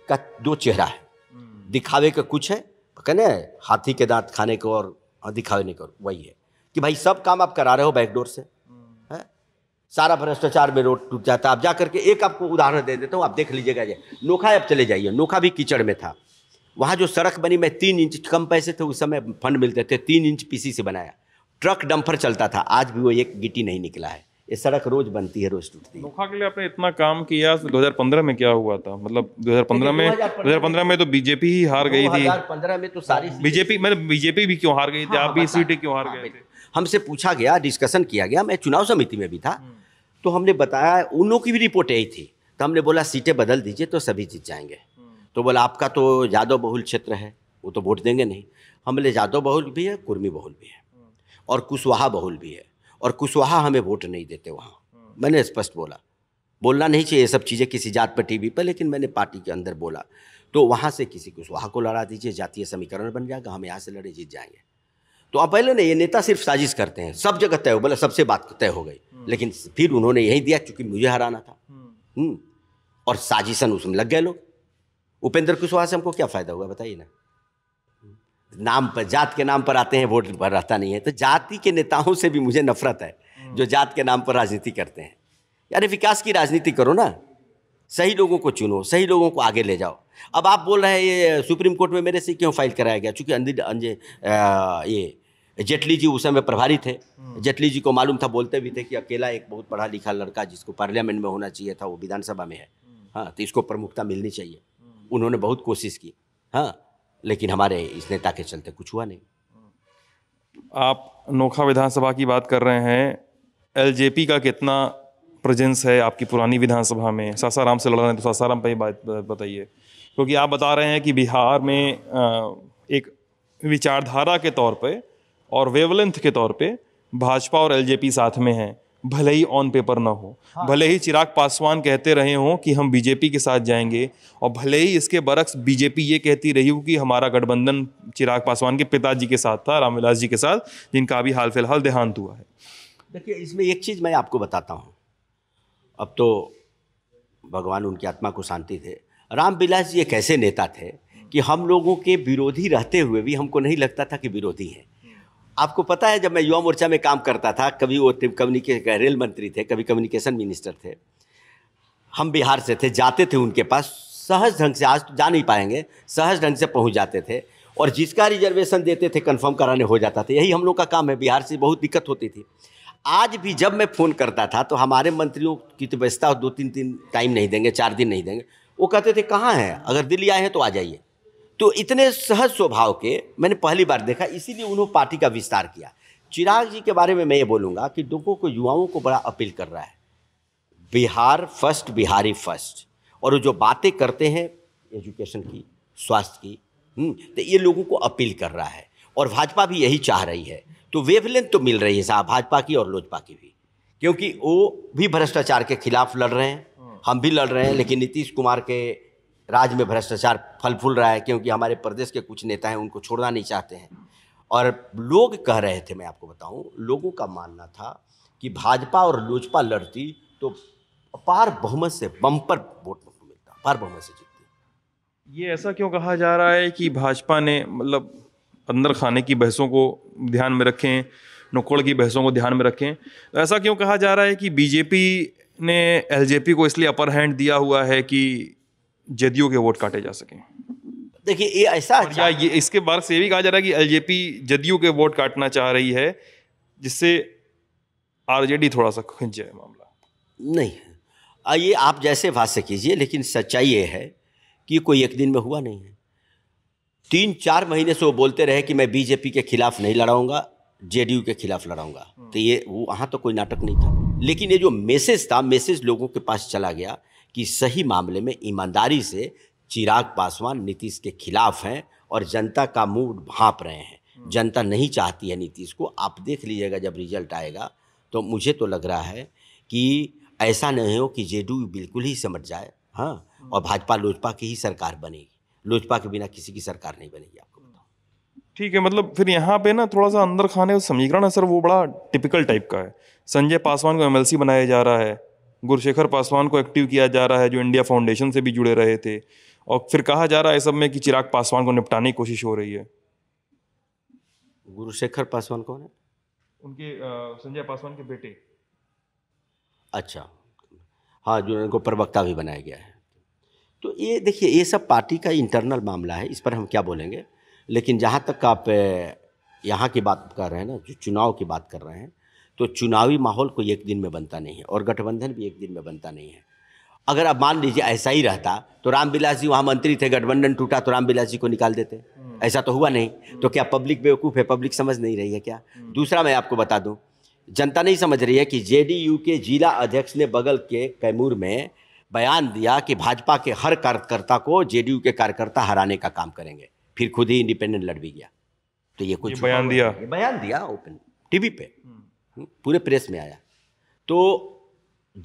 का दो चेहरा है हम्म। दिखावे का कुछ है कहने हाथी के दांत खाने को और हाँ, दिखावे नहीं करो वही है कि भाई सब काम आप करा रहे हो बैकडोर से सारा भ्रष्टाचार में रोड टूट जाता आप जा करके एक आपको उदाहरण दे देता हूँ आप देख लीजिएगा जी नोखा आप चले जाइए नोखा भी कीचड़ में था वहाँ जो सड़क बनी मैं तीन इंच कम पैसे थे उस समय फंड मिलते थे तीन इंच पीसी से बनाया ट्रक डंपर चलता था आज भी वो एक गिटी नहीं निकला है ये सड़क रोज बनती है रोज टूटती है नोखा के लिए आपने इतना काम किया 2015 तो में क्या हुआ था मतलब 2015 में 2015 में तो बीजेपी ही हार गई थी 2015 में तो सारी बीजेपी मैंने बीजेपी भी क्यों हार गई थी हाँ, आप भी सीटें क्यों हार गए हाँ, थे हमसे पूछा गया डिस्कशन किया गया मैं चुनाव समिति में भी था हम्म। तो हमने बताया उन लोगों की भी रिपोर्ट यही थी तो हमने बोला सीटें बदल दीजिए तो सभी जीत जाएंगे तो बोला आपका तो यादव बहुल क्षेत्र है वो तो वोट देंगे नहीं हमने यादव बहुल भी है कुर्मी बहुल भी है और कुशवाहा बहुल भी है और कुशवाहा हमें वोट नहीं देते वहाँ मैंने स्पष्ट बोला बोलना नहीं चाहिए ये सब चीज़ें किसी जात पर टीवी पर लेकिन मैंने पार्टी के अंदर बोला तो वहाँ से किसी कुशवाहा को लड़ा दीजिए जातीय समीकरण बन जाएगा हम यहाँ से लड़े जीत जाएंगे तो आप पहले ना ये नेता सिर्फ साजिश करते हैं सब जगह तय हो बोला सबसे बात तय हो गई लेकिन फिर उन्होंने यही दिया क्योंकि मुझे हराना था हम्म। हम्म। और साजिशन उसमें लग गए लोग उपेंद्र कुशवाहा से हमको क्या फ़ायदा हुआ बताइए ना नाम पर जात के नाम पर आते हैं वोट पर रहता नहीं है तो जाति के नेताओं से भी मुझे नफरत है हम्म। जो जात के नाम पर राजनीति करते हैं यानी विकास की राजनीति करो ना सही लोगों को चुनो सही लोगों को आगे ले जाओ अब आप बोल रहे हैं ये सुप्रीम कोर्ट में मेरे से क्यों फाइल कराया गया चूंकि अंजलि ये जेटली जी उस समय प्रभारी थे हम्म। जेटली जी को मालूम था बोलते भी थे कि अकेला एक बहुत पढ़ा लिखा लड़का जिसको पार्लियामेंट में होना चाहिए था वो विधानसभा में है हम्म। हाँ तो इसको प्रमुखता मिलनी चाहिए हम्म। उन्होंने बहुत कोशिश की हाँ लेकिन हमारे इस नेता के चलते कुछ हुआ नहीं आप नोखा विधानसभा की बात कर रहे हैं एलजेपी का कितना प्रेजेंस है आपकी पुरानी विधानसभा में सासाराम से लड़ रहे हैं तो सासाराम पर ही बात बताइए क्योंकि आप बता रहे हैं कि बिहार में एक विचारधारा के तौर पर और वेवलेंथ के तौर पे भाजपा और एलजेपी साथ में हैं भले ही ऑन पेपर ना हो हाँ। भले ही चिराग पासवान कहते रहे हों कि हम बीजेपी के साथ जाएंगे और भले ही इसके बरक्स बीजेपी ये कहती रही हो कि हमारा गठबंधन चिराग पासवान के पिताजी के साथ था रामविलास जी के साथ जिनका अभी हाल फिलहाल देहांत हुआ है देखिए इसमें एक चीज़ मैं आपको बताता हूँ अब तो भगवान उनकी आत्मा को शांति थे रामविलास जी एक ऐसे नेता थे कि हम लोगों के विरोधी रहते हुए भी हमको नहीं लगता था कि विरोधी हैं आपको पता है जब मैं युवा मोर्चा में काम करता था कभी वो कम्युनिके रेल मंत्री थे कभी कम्युनिकेशन मिनिस्टर थे हम बिहार से थे जाते थे उनके पास सहज ढंग से आज तो जा नहीं पाएंगे सहज ढंग से पहुंच जाते थे और जिसका रिजर्वेशन देते थे कंफर्म कराने हो जाता था यही हम लोग का काम है बिहार से बहुत दिक्कत होती थी आज भी जब मैं फ़ोन करता था तो हमारे मंत्रियों की तो व्यवस्था दो तीन दिन टाइम नहीं देंगे चार दिन नहीं देंगे वो कहते थे कहाँ हैं अगर दिल्ली आए हैं तो आ जाइए तो इतने सहज स्वभाव के मैंने पहली बार देखा इसीलिए उन्होंने पार्टी का विस्तार किया चिराग जी के बारे में मैं ये बोलूँगा कि लोगों को युवाओं को बड़ा अपील कर रहा है बिहार फर्स्ट बिहारी फर्स्ट और जो बातें करते हैं एजुकेशन की स्वास्थ्य की हम्म, तो ये लोगों को अपील कर रहा है और भाजपा भी यही चाह रही है तो वेवलेंथ तो मिल रही है साहब भाजपा की और लोजपा की भी क्योंकि वो भी भ्रष्टाचार के खिलाफ लड़ रहे हैं हम भी लड़ रहे हैं लेकिन नीतीश कुमार के राज्य में भ्रष्टाचार फल फूल रहा है क्योंकि हमारे प्रदेश के कुछ नेता हैं उनको छोड़ना नहीं चाहते हैं और लोग कह रहे थे मैं आपको बताऊं लोगों का मानना था कि भाजपा और लोजपा लड़ती तो अपार बहुमत से बम्पर वोट मिलता अपार बहुमत से जीतती ये ऐसा क्यों कहा जा रहा है कि भाजपा ने मतलब अंदर खाने की बहसों को ध्यान में रखें नुक्कड़ की बहसों को ध्यान में रखें तो ऐसा क्यों कहा जा रहा है कि बीजेपी ने एलजेपी को इसलिए अपर हैंड दिया हुआ है कि जदयू के वोट काटे जा सकें देखिए ये ऐसा अच्छा। ये इसके बारे से भी कहा जा रहा है कि एलजेपी जदयू के वोट काटना चाह रही है जिससे आरजेडी थोड़ा सा खिंच जाए मामला नहीं ये आप जैसे भाष्य कीजिए लेकिन सच्चाई ये है कि कोई एक दिन में हुआ नहीं है तीन चार महीने से वो बोलते रहे कि मैं बीजेपी के खिलाफ नहीं लड़ाऊंगा जेडीयू के खिलाफ लड़ाऊंगा तो ये वो वहाँ तो कोई नाटक नहीं था लेकिन ये जो मैसेज था मैसेज लोगों के पास चला गया कि सही मामले में ईमानदारी से चिराग पासवान नीतीश के खिलाफ हैं और जनता का मूड भाप रहे हैं हम्म। जनता नहीं चाहती है नीतीश को आप देख लीजिएगा जब रिजल्ट आएगा तो मुझे तो लग रहा है कि ऐसा नहीं हो कि जे बिल्कुल ही समझ जाए हाँ हम्म। और भाजपा लोजपा की ही सरकार बनेगी लोजपा के बिना किसी की सरकार नहीं बनेगी आपको हम्म। ठीक है मतलब फिर यहाँ पे ना थोड़ा सा अंदर खाने का समीकरण है सर वो बड़ा टिपिकल टाइप का है संजय पासवान को एमएलसी बनाया जा रहा है गुरशेखर पासवान को एक्टिव किया जा रहा है जो इंडिया फाउंडेशन से भी जुड़े रहे थे और फिर कहा जा रहा है सब में कि चिराग पासवान को निपटाने की कोशिश हो रही है गुरुशेखर पासवान कौन है उनके संजय पासवान के बेटे अच्छा हाँ जो उनको प्रवक्ता भी बनाया गया है तो ये देखिए ये सब पार्टी का इंटरनल मामला है इस पर हम क्या बोलेंगे लेकिन जहाँ तक आप यहाँ की बात कर रहे हैं ना जो चुनाव की बात कर रहे हैं तो चुनावी माहौल कोई एक दिन में बनता नहीं है और गठबंधन भी एक दिन में बनता नहीं है अगर अब मान लीजिए ऐसा ही रहता तो रामविलास जी वहाँ मंत्री थे गठबंधन टूटा तो रामविलास जी को निकाल देते हम्म। ऐसा तो हुआ नहीं तो क्या पब्लिक बेवकूफ़ है पब्लिक समझ नहीं रही है क्या हम्म। दूसरा मैं आपको बता दूँ जनता नहीं समझ रही है कि जेडीयू के जिला अध्यक्ष ने बगल के कैमूर में बयान दिया कि भाजपा के हर कार्यकर्ता को जेडीयू के कार्यकर्ता हराने का काम करेंगे फिर खुद ही इंडिपेंडेंट लड़ भी गया तो ये कुछ ये बयान दिया बयान दिया ओपन टीवी पे हम्म। पूरे प्रेस में आया तो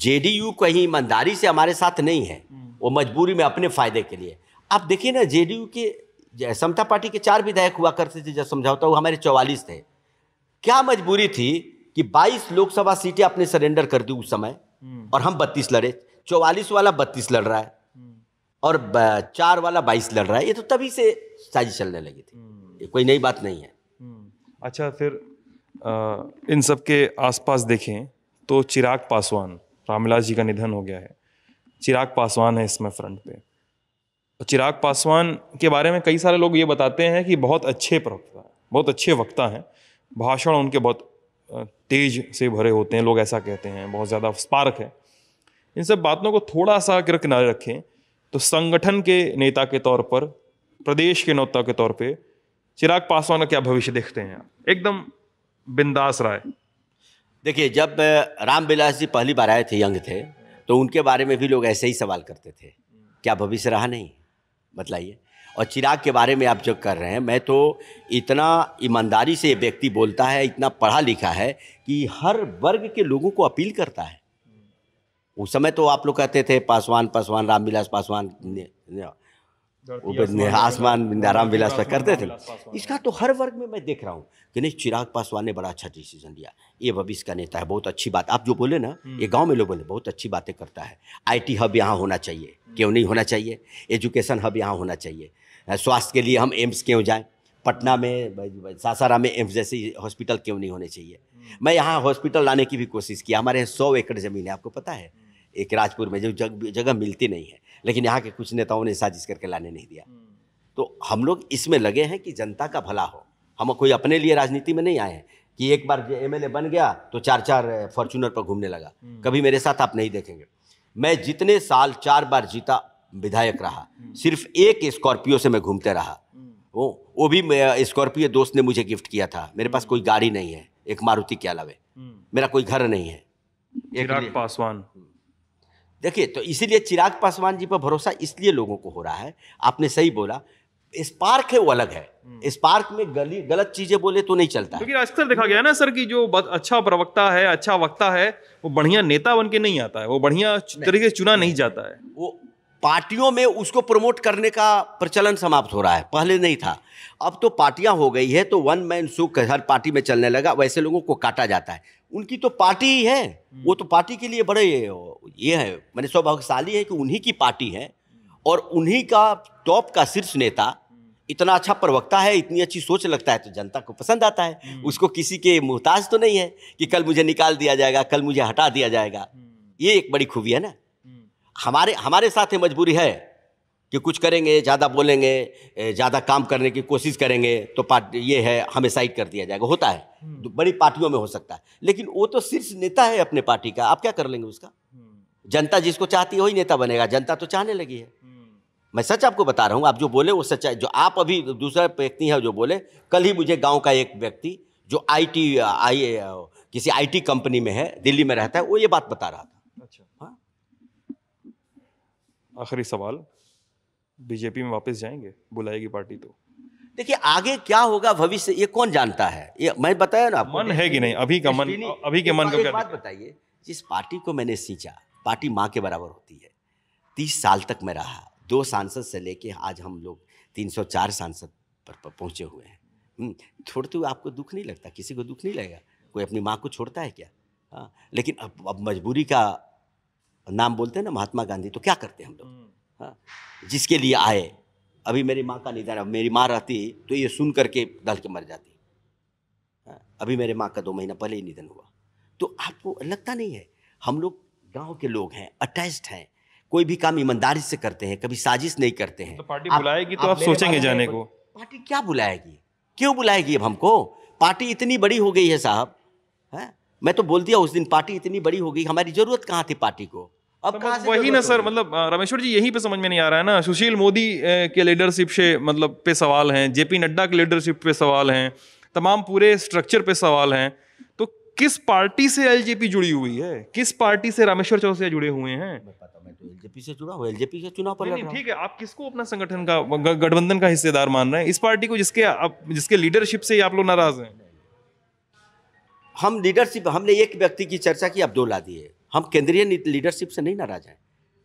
जेडीयू कहीं ईमानदारी से हमारे साथ नहीं है वो मजबूरी में अपने फायदे के लिए आप देखिए ना जेडीयू के समता पार्टी के चार विधायक हुआ करते थे जब समझौता वो हमारे चौवालीस थे क्या मजबूरी थी कि 22 लोकसभा सीटें अपने सरेंडर कर दी उस समय और हम 32 लड़े चौवालीस वाला 32 लड़ रहा है और चार वाला 22 लड़ रहा है ये तो तभी से साजिश चलने लगी थी ये कोई नई बात नहीं है अच्छा फिर इन सब के आसपास देखें तो चिराग पासवान रामविलास जी का निधन हो गया है चिराग पासवान है इसमें फ्रंट पे तो चिराग पासवान के बारे में कई सारे लोग ये बताते हैं कि बहुत अच्छे प्रवक्ता हैं बहुत अच्छे वक्ता हैं भाषण उनके बहुत तेज से भरे होते हैं लोग ऐसा कहते हैं बहुत ज़्यादा स्पार्क है इन सब बातों को थोड़ा सा अगर किनारे रखें तो संगठन के नेता के तौर पर प्रदेश के नेता के तौर पर चिराग पासवान का क्या भविष्य देखते हैं एकदम बिंदास राय देखिए जब राम बिलास जी पहली बार आए थे यंग थे तो उनके बारे में भी लोग ऐसे ही सवाल करते थे क्या भविष्य रहा नहीं बतलाइए और चिराग के बारे में आप जो कर रहे हैं मैं तो इतना ईमानदारी से ये व्यक्ति बोलता है इतना पढ़ा लिखा है कि हर वर्ग के लोगों को अपील करता है उस समय तो आप लोग कहते थे पासवान पासवान रामविलास पासवान वो आसमान आराम विलास पर करते थे इसका तो हर वर्ग में मैं देख रहा हूँ कि नहीं चिराग पासवान ने बड़ा अच्छा डिसीजन लिया ये भविष्य का नेता है बहुत अच्छी बात आप जो बोले ना ये हम्म। गांव में लोग बोले बहुत अच्छी बातें करता है आईटी हब यहाँ होना चाहिए क्यों नहीं होना चाहिए एजुकेशन हब यहाँ होना चाहिए स्वास्थ्य के लिए हम एम्स क्यों जाएँ पटना में सासाराम में एम्स जैसे हॉस्पिटल क्यों नहीं होने चाहिए हम्म। मैं यहाँ हॉस्पिटल लाने की भी कोशिश की हमारे यहाँ सौ एकड़ ज़मीन है आपको पता है हम्म। एक राजपुर में जो जगह मिलती नहीं है लेकिन यहाँ के कुछ नेताओं ने साजिश करके लाने नहीं दिया हम्म। तो हम लोग इसमें लगे हैं कि जनता का भला हो हम कोई अपने लिए राजनीति में नहीं आए हैं कि एक बार जो एम बन गया तो चार चार फॉर्चूनर पर घूमने लगा हम्म। कभी मेरे साथ आप नहीं देखेंगे मैं जितने साल चार बार जीता विधायक रहा हम्म। सिर्फ एक स्कॉर्पियो से मैं घूमते रहा वो वो भी स्कॉर्पियो दोस्त ने मुझे गिफ्ट किया था मेरे पास कोई गाड़ी नहीं है एक मारुति के अलावे मेरा कोई घर नहीं है एक पासवान देखिए तो इसीलिए चिराग पासवान जी पर भरोसा इसलिए लोगों को हो रहा है आपने सही बोला इस पार्क है वो अलग है इस हम्म। पार्क में गली गलत चीजें बोले तो नहीं चलता क्योंकि अक्सर देखा गया ना सर कि जो अच्छा प्रवक्ता है अच्छा वक्ता है वो बढ़िया नेता बन के नहीं आता है वो बढ़िया तरीके से चुना नहीं जाता है वो पार्टियों में उसको प्रमोट करने का प्रचलन समाप्त हो रहा है पहले नहीं था अब तो पार्टियां हो गई है तो वन मैन सुख हर पार्टी में चलने लगा वैसे लोगों को काटा जाता है उनकी तो पार्टी ही है हम्म। वो तो पार्टी के लिए बड़े ये है मैंने सौभाग्यशाली है कि उन्हीं की पार्टी है और उन्हीं का टॉप का शीर्ष नेता हम्म। इतना अच्छा प्रवक्ता है इतनी अच्छी सोच लगता है तो जनता को पसंद आता है हम्म। उसको किसी के मोहताज तो नहीं है कि कल मुझे निकाल दिया जाएगा कल मुझे हटा दिया जाएगा ये एक बड़ी खूबी है ना हमारे हमारे साथ मजबूरी है कि कुछ करेंगे ज़्यादा बोलेंगे ज़्यादा काम करने की कोशिश करेंगे तो पार्टी ये है हमें साइड कर दिया जाएगा होता है हम्म। तो बड़ी पार्टियों में हो सकता है लेकिन वो तो शीर्ष नेता है अपने पार्टी का आप क्या कर लेंगे उसका हम्म। जनता जिसको चाहती है वही नेता बनेगा जनता तो चाहने लगी है हम्म। मैं सच आपको बता रहा हूँ आप जो बोले वो सच्चाई जो आप अभी दूसरा व्यक्ति है जो बोले कल ही मुझे गाँव का एक व्यक्ति जो आई आई किसी आई कंपनी में है दिल्ली में रहता है वो ये बात बता रहा था अच्छा हाँ आखिरी सवाल बीजेपी में वापस जाएंगे बुलाएगी पार्टी तो देखिए आगे क्या होगा भविष्य ये कौन जानता है ये मैं बताया ना मन है कि नहीं अभी का मन अभी के मन का बात बताइए जिस पार्टी को मैंने सींचा पार्टी माँ के बराबर होती है तीस साल तक मैं रहा दो सांसद से लेके आज हम लोग तीन सौ चार सांसद पर, पर पहुँचे हुए हैं हम्म, छोड़ते तो हुए आपको दुख नहीं लगता किसी को दुख नहीं लगेगा कोई अपनी माँ को छोड़ता है क्या हाँ लेकिन अब अब मजबूरी का नाम बोलते हैं ना महात्मा गांधी तो क्या करते हैं हम लोग हम्म। हाँ। जिसके लिए आए अभी मेरी माँ का निधन अब मेरी माँ रहती तो ये सुन करके दल के मर जाती हाँ, अभी मेरे माँ का दो महीना पहले ही निधन हुआ तो आपको लगता नहीं है हम लोग गांव के लोग हैं अटैच्ड हैं कोई भी काम ईमानदारी से करते हैं कभी साजिश नहीं करते हैं तो पार्टी आप, बुलाएगी तो आप, आप सोचेंगे जाने को पार्टी क्या बुलाएगी क्यों बुलाएगी अब हमको पार्टी इतनी बड़ी हो गई है साहब है हाँ, मैं तो बोल दिया उस दिन पार्टी इतनी बड़ी हो गई हमारी ज़रूरत कहाँ थी पार्टी को अब तो मतलब वही ना सर मतलब रमेश्वर जी यहीं पे समझ में नहीं आ रहा है ना सुशील मोदी के लीडरशिप से मतलब पे सवाल हैं जेपी नड्डा के लीडरशिप पे सवाल हैं तमाम पूरे स्ट्रक्चर पे सवाल हैं तो किस पार्टी से एलजेपी जुड़ी हुई है किस पार्टी से रामेश्वर चौसिया जुड़े हुए हैं एलजेपी तो से जुड़ा हुआ एलजेपी के चुनाव पर ठीक है आप किसको अपना संगठन का गठबंधन का हिस्सेदार मान रहे हैं इस पार्टी को जिसके आप जिसके लीडरशिप से आप लोग नाराज हैं हम लीडरशिप हमने एक व्यक्ति की चर्चा की अब्दुल्ला दी है हम केंद्रीय लीडरशिप से नहीं नाराज हैं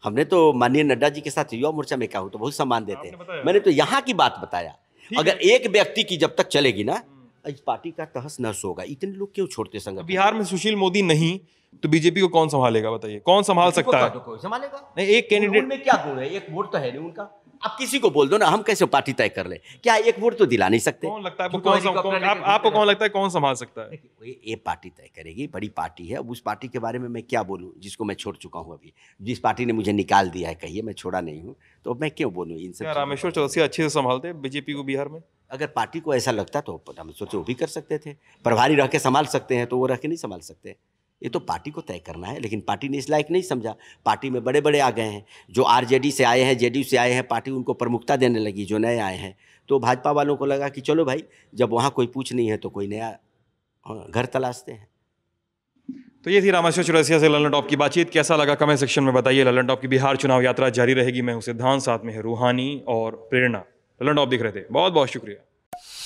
हमने तो माननीय नड्डा जी के साथ युवा मोर्चा में क्या हो तो बहुत सम्मान देते हैं मैंने तो यहाँ की बात बताया अगर एक व्यक्ति की जब तक चलेगी ना हम्म। इस पार्टी का तहस नहस होगा इतने लोग क्यों छोड़ते संगठन तो बिहार में सुशील मोदी नहीं तो बीजेपी को कौन संभालेगा बताइए कौन संभाल सकता है संभालेगा नहीं एक कैंडिडेट में क्या गुण है एक वोट तो है नहीं उनका आप किसी को बोल दो ना हम कैसे पार्टी तय कर ले क्या एक वोट तो दिला नहीं सकते कौन लगता है तो आपको कौन, लगता है कौन संभाल सकता है ये पार्टी तय करेगी बड़ी पार्टी है अब उस पार्टी के बारे में मैं क्या बोलूँ जिसको मैं छोड़ चुका हूँ अभी जिस पार्टी ने मुझे निकाल दिया है कहिए मैं छोड़ा नहीं हूँ तो मैं क्यों बोलूँ इन सब रामेश्वर चौधरी अच्छे से संभालते बीजेपी को बिहार में अगर पार्टी को ऐसा लगता तो हम सोचे वो भी कर सकते थे प्रभारी रह के संभाल सकते हैं तो वो रह के नहीं संभाल सकते ये तो पार्टी को तय करना है लेकिन पार्टी ने इस लायक नहीं समझा पार्टी में बड़े बड़े आ गए हैं जो आरजेडी से आए हैं जेडीयू से आए हैं पार्टी उनको प्रमुखता देने लगी जो नए आए हैं तो भाजपा वालों को लगा कि चलो भाई जब वहाँ कोई पूछ नहीं है तो कोई नया घर तलाशते हैं तो ये थी रामेश्वर चौरसिया से ललन टॉप की बातचीत कैसा लगा कमेंट सेक्शन में बताइए ललन टॉप की बिहार चुनाव यात्रा जारी रहेगी मैं हूँ सिद्धांत साथ में है रूहानी और प्रेरणा ललन टॉप दिख रहे थे बहुत बहुत शुक्रिया